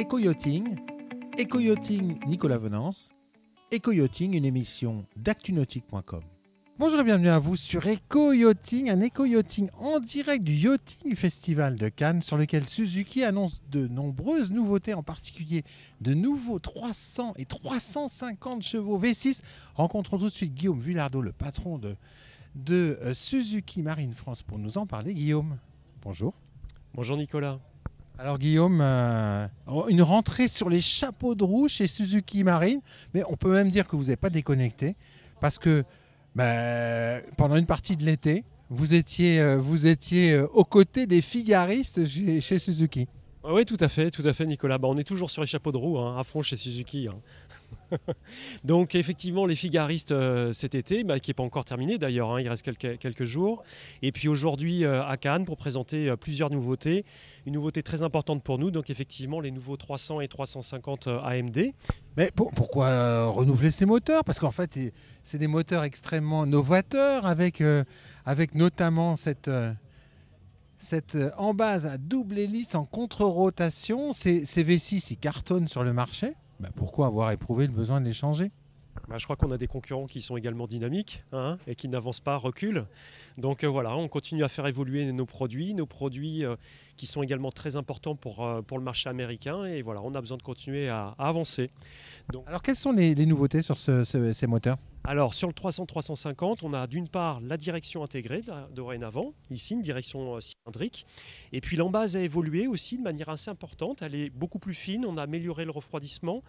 Éco-Yachting, Éco-Yachting Nicolas Venance, Éco-Yachting, une émission d'actunautique.com. Bonjour et bienvenue à vous sur Eco-Yachting, un Eco-Yachting en direct du Yachting Festival de Cannes sur lequel Suzuki annonce de nombreuses nouveautés, en particulier de nouveaux 300 et 350 chevaux V6. Rencontrons tout de suite Guillaume Villardot, le patron de euh, Suzuki Marine France pour nous en parler. Guillaume, bonjour. Bonjour Nicolas. Alors Guillaume, euh, une rentrée sur les chapeaux de roue chez Suzuki Marine, mais on peut même dire que vous n'êtes pas déconnecté, parce que ben, pendant une partie de l'été, vous étiez, euh, vous étiez euh, aux côtés des figaristes chez Suzuki. Ah oui, tout à fait, tout à fait, Nicolas. Bah, on est toujours sur les chapeaux de roue, hein, à fond chez Suzuki. Hein. Donc, effectivement, les Figaristes euh, cet été, bah, qui n'est pas encore terminé d'ailleurs, hein, il reste quelques, jours. Et puis aujourd'hui euh, à Cannes pour présenter euh, plusieurs nouveautés. Une nouveauté très importante pour nous, donc effectivement, les nouveaux 300 et 350 AMD. Mais pourquoi renouveler ces moteurs Parce qu'en fait, c'est des moteurs extrêmement novateurs avec, avec notamment cette cette euh, en base à double hélice en contre-rotation, ces, V6, ils cartonnent sur le marché. Bah, pourquoi avoir éprouvé le besoin de les changer bah, je crois qu'on a des concurrents qui sont également dynamiques hein, et qui n'avancent pas, reculent. Donc euh, voilà, on continue à faire évoluer nos produits, nos produits euh, qui sont également très importants pour, pour le marché américain. Et voilà, on a besoin de continuer à, avancer. Alors quelles sont les, nouveautés sur ces moteurs alors sur le 300-350, on a d'une part la direction intégrée dorénavant, ici une direction euh, cylindrique, et puis l'embase a évolué aussi de manière assez importante, elle est beaucoup plus fine, on a amélioré le refroidissement,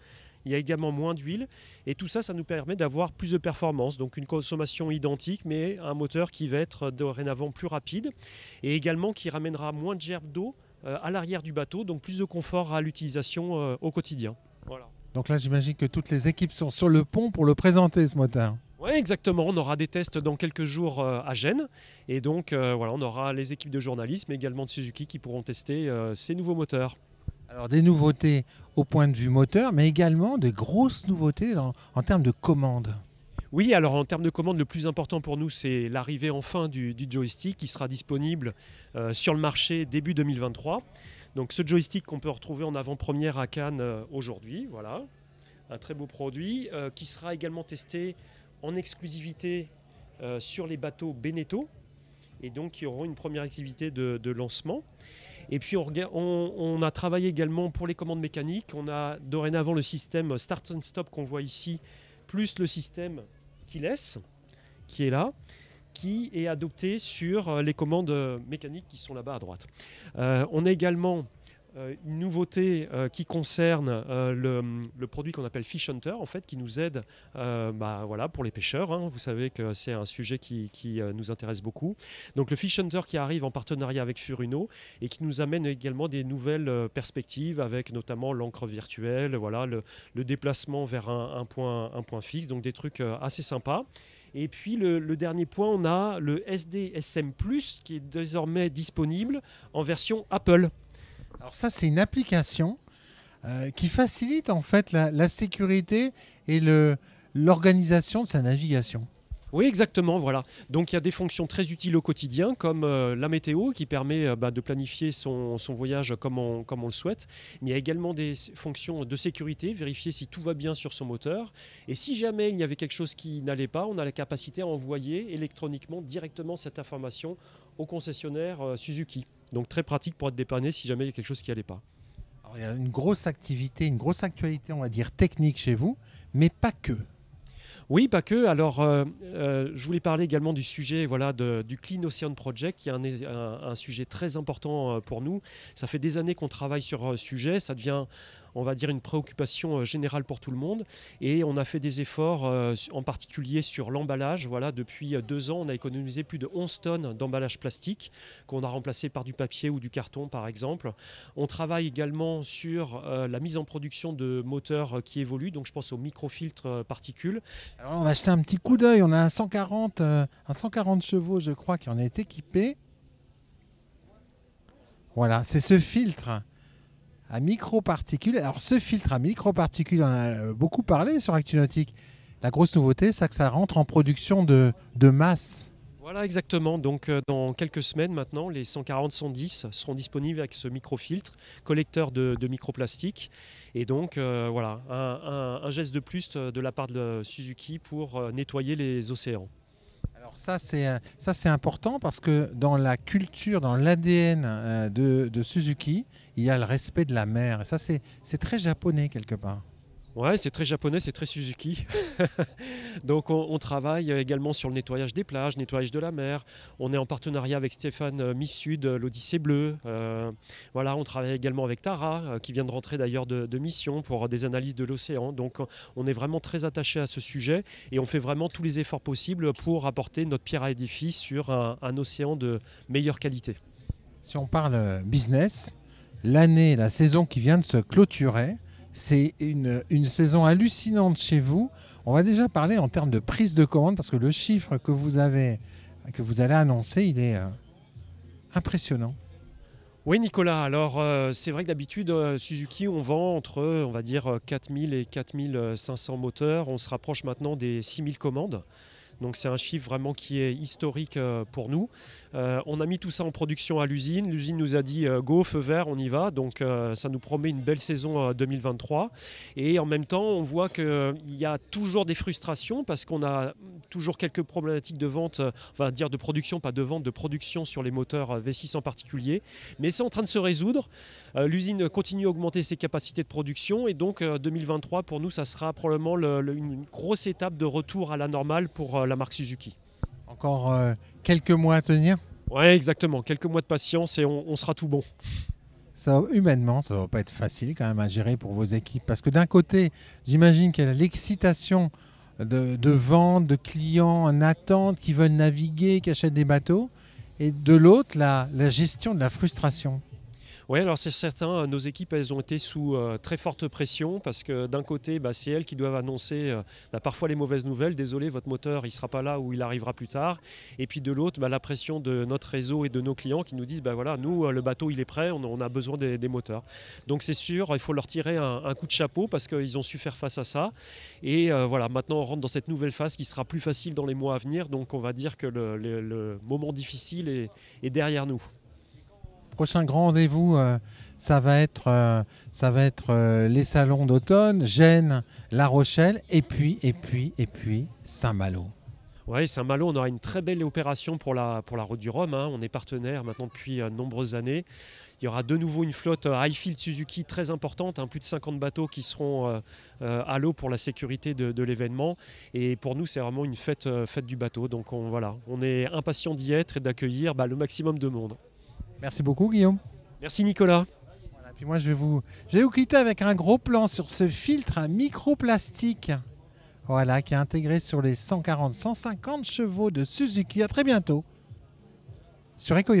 il y a également moins d'huile, et tout ça, ça nous permet d'avoir plus de performance, donc une consommation identique, mais un moteur qui va être euh, dorénavant plus rapide, et également qui ramènera moins de gerbes d'eau euh, à l'arrière du bateau, donc plus de confort à l'utilisation au quotidien. Donc là, j'imagine que toutes les équipes sont sur le pont pour le présenter, ce moteur. Oui, exactement. On aura des tests dans quelques jours euh, à Gênes. Et donc, euh, voilà, on aura les équipes de journalisme, mais également de Suzuki, qui pourront tester euh, ces nouveaux moteurs. Alors, des nouveautés au point de vue moteur, mais également des grosses nouveautés en, termes de commandes. Oui, alors en termes de commandes, le plus important pour nous, c'est l'arrivée enfin du, joystick qui sera disponible sur le marché début 2023. Donc ce joystick qu'on peut retrouver en avant-première à Cannes euh, aujourd'hui, voilà, un très beau produit euh, qui sera également testé en exclusivité euh, sur les bateaux Beneteau et donc qui auront une première activité de, lancement. Et puis on, on, a travaillé également pour les commandes mécaniques. On a dorénavant le système start and stop qu'on voit ici, plus le système qui laisse, qui est là qui est adopté sur euh, les commandes euh, mécaniques qui sont là-bas à droite. Euh, on a également une nouveauté qui concerne le, produit qu'on appelle Fish Hunter, en fait, qui nous aide bah, voilà, pour les pêcheurs. Hein. Vous savez que c'est un sujet qui, nous intéresse beaucoup. Donc le Fish Hunter qui arrive en partenariat avec Furuno et qui nous amène également des nouvelles perspectives avec notamment l'encre virtuelle, voilà, le, déplacement vers un, point, un point fixe, donc des trucs assez sympas. Et puis le, dernier point, on a le SDSM Plus qui est désormais disponible en version Apple. Alors ça, c'est une application euh, qui facilite en fait la sécurité et l'organisation de sa navigation. Oui, exactement, voilà. Donc il y a des fonctions très utiles au quotidien, comme euh, la météo, qui permet euh, bah, de planifier son, voyage comme on, le souhaite, mais il y a également des fonctions de sécurité, vérifier si tout va bien sur son moteur, et si jamais il y avait quelque chose qui n'allait pas, on a la capacité à envoyer électroniquement directement cette information au concessionnaire euh, Suzuki. Donc très pratique pour être dépanné si jamais il y a quelque chose qui n'allait pas. Alors, il y a une grosse activité, une grosse actualité, on va dire, technique chez vous, mais pas que. Oui, pas que. Alors, euh, euh, je voulais parler également du sujet voilà, du Clean Ocean Project, qui est un, un, sujet très important euh, pour nous. Ça fait des années qu'on travaille sur ce sujet. Ça devient on va dire, une préoccupation euh, générale pour tout le monde. Et on a fait des efforts, euh, en particulier sur l'emballage. Voilà, depuis euh, deux ans, on a économisé plus de 11 tonnes d'emballage plastique qu'on a remplacé par du papier ou du carton, par exemple. On travaille également sur la mise en production de moteurs qui évoluent. Donc, je pense aux micro-filtres particules. on va jeter un petit coup d'œil. On a 140, un 140 chevaux, je crois, qui en est équipé. Voilà, c'est ce filtre à microparticules. Alors ce filtre à microparticules, on a euh, beaucoup parlé sur ActuNautique. La grosse nouveauté, c'est que ça rentre en production de, de masse. Voilà, exactement. Donc, euh, dans quelques semaines maintenant, les 140-110 seront disponibles avec ce microfiltre, collecteur de, micro microplastiques. Et donc, euh, voilà, un, geste de plus de la part de Suzuki pour nettoyer les océans. Alors ça c'est ça c'est important parce que dans la culture, dans l'ADN euh, de, de Suzuki, il y a le respect de la mer. Et ça c'est très japonais quelque part. Ouais, c'est très japonais, c'est très Suzuki. Donc on, travaille euh, également sur le nettoyage des plages, nettoyage de la mer. On est en partenariat avec Stéphane euh, Missud, euh, l'Odyssée Bleue. voilà, on travaille également avec Tara, qui vient de rentrer d'ailleurs de, mission pour des analyses de l'océan. Donc on est vraiment très attaché à ce sujet et on fait vraiment tous les efforts possibles pour apporter notre pierre à édifice sur un océan de meilleure qualité. Si on parle business, l'année, la saison qui vient de se clôturer, c'est une, saison hallucinante chez vous. On va déjà parler en termes de prise de commande parce que le chiffre que vous avez, que vous allez annoncer, il est euh, impressionnant. Oui Nicolas, alors euh, c'est vrai que d'habitude euh, Suzuki on vend entre on va dire 4000 et 4500 moteurs, on se rapproche maintenant des 6000 commandes. Donc c'est un chiffre vraiment qui est historique euh, pour nous. Euh, on a mis tout ça en production à l'usine. L'usine nous a dit euh, go, feu vert, on y va. Donc ça nous promet une belle saison 2023. Et en même temps, on voit qu'il y a toujours des frustrations parce qu'on a toujours quelques problématiques de vente, va dire de production, pas de vente, de production sur les moteurs V6 en particulier. Mais c'est en train de se résoudre. L'usine continue à augmenter ses capacités de production et donc 2023 pour nous, ça sera probablement une grosse étape de retour à la normale pour la la marque Suzuki. Encore euh, quelques mois à tenir Oui, exactement. Quelques mois de patience et on, sera tout bon. Ça, humainement, ça ne doit pas être facile quand même à gérer pour vos équipes. Parce que d'un côté, j'imagine qu'il y a l'excitation de, de ventes, de clients en attente qui veulent naviguer, qui achètent des bateaux. Et de l'autre, la gestion de la frustration. Oui, alors c'est certain, nos équipes, elles ont été sous euh, très forte pression parce que d'un côté, bah, c'est elles qui doivent annoncer euh, bah, parfois les mauvaises nouvelles. Désolé, votre moteur, il ne sera pas là ou il arrivera plus tard. Et puis de l'autre, bah, la pression de notre réseau et de nos clients qui nous disent, bah, voilà, nous, euh, le bateau, il est prêt, on, a besoin des, moteurs. Donc c'est sûr, il faut leur tirer un, coup de chapeau parce qu'ils ont su faire face à ça. Et voilà, maintenant, on rentre dans cette nouvelle phase qui sera plus facile dans les mois à venir. Donc on va dire que le, moment difficile est derrière nous prochain grand rendez-vous, euh, ça va être, euh, ça va être euh, les salons d'automne, Gênes, La Rochelle, et puis, et puis, et puis Saint-Malo. Oui, Saint-Malo, on aura une très belle opération pour la, pour la route du Rhum. Hein. On est partenaire maintenant depuis de nombreuses années. Il y aura de nouveau une flotte Highfield Suzuki très importante, hein. plus de 50 bateaux qui seront à l'eau pour la sécurité de, l'événement. Et pour nous, c'est vraiment une fête, du bateau. Donc on, voilà, on est impatient d'y être et d'accueillir bah, le maximum de monde. Merci beaucoup, Guillaume. Merci, Nicolas. Voilà, puis moi, je vais, vous, je vais quitter avec un gros plan sur ce filtre à microplastique. Voilà, qui est intégré sur les 140-150 chevaux de Suzuki. À très bientôt sur Eco